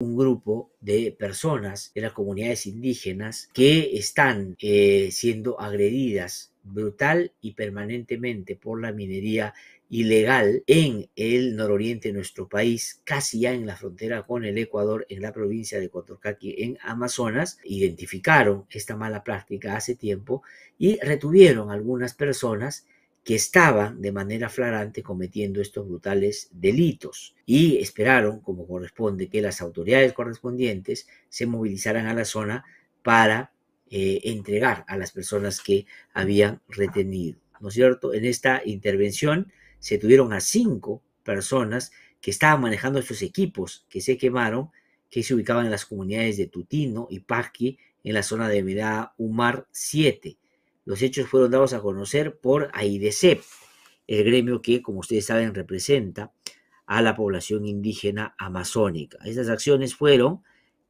un grupo de personas de las comunidades indígenas que están eh, siendo agredidas brutal y permanentemente por la minería ilegal en el nororiente de nuestro país, casi ya en la frontera con el Ecuador, en la provincia de Cotorcaqui, en Amazonas, identificaron esta mala práctica hace tiempo y retuvieron algunas personas que estaban de manera flagrante cometiendo estos brutales delitos y esperaron, como corresponde, que las autoridades correspondientes se movilizaran a la zona para eh, entregar a las personas que habían retenido. ¿No es cierto? En esta intervención se tuvieron a cinco personas que estaban manejando estos equipos que se quemaron, que se ubicaban en las comunidades de Tutino y Pasqui, en la zona de Mirada Umar 7 los hechos fueron dados a conocer por AIDC, el gremio que, como ustedes saben, representa a la población indígena amazónica. Estas acciones fueron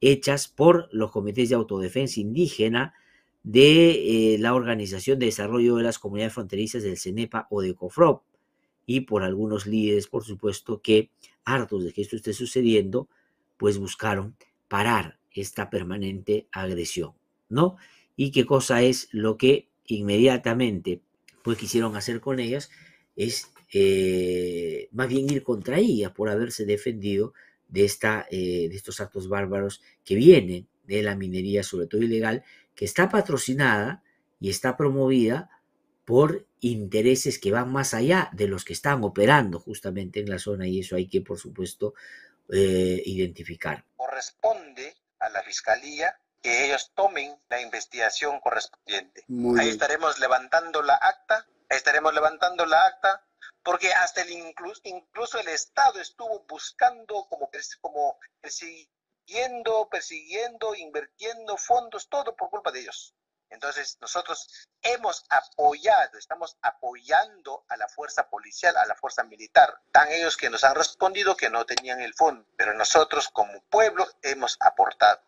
hechas por los comités de autodefensa indígena de eh, la Organización de Desarrollo de las Comunidades Fronterizas del CENEPA o de COFROP y por algunos líderes, por supuesto, que hartos de que esto esté sucediendo, pues buscaron parar esta permanente agresión, ¿no? Y qué cosa es lo que inmediatamente pues quisieron hacer con ellas es eh, más bien ir contra ellas por haberse defendido de, esta, eh, de estos actos bárbaros que vienen de la minería, sobre todo ilegal, que está patrocinada y está promovida por intereses que van más allá de los que están operando justamente en la zona y eso hay que, por supuesto, eh, identificar. Corresponde a la Fiscalía que ellos tomen la investigación correspondiente. ahí estaremos levantando la acta, estaremos levantando la acta, porque hasta el incluso, el Estado estuvo buscando, como, persiguiendo, persiguiendo, invirtiendo fondos, todo por culpa de ellos. Entonces, nosotros hemos apoyado, estamos apoyando a la fuerza policial, a la fuerza militar. Tan ellos que nos han respondido que no tenían el fondo, pero nosotros como pueblo hemos aportado.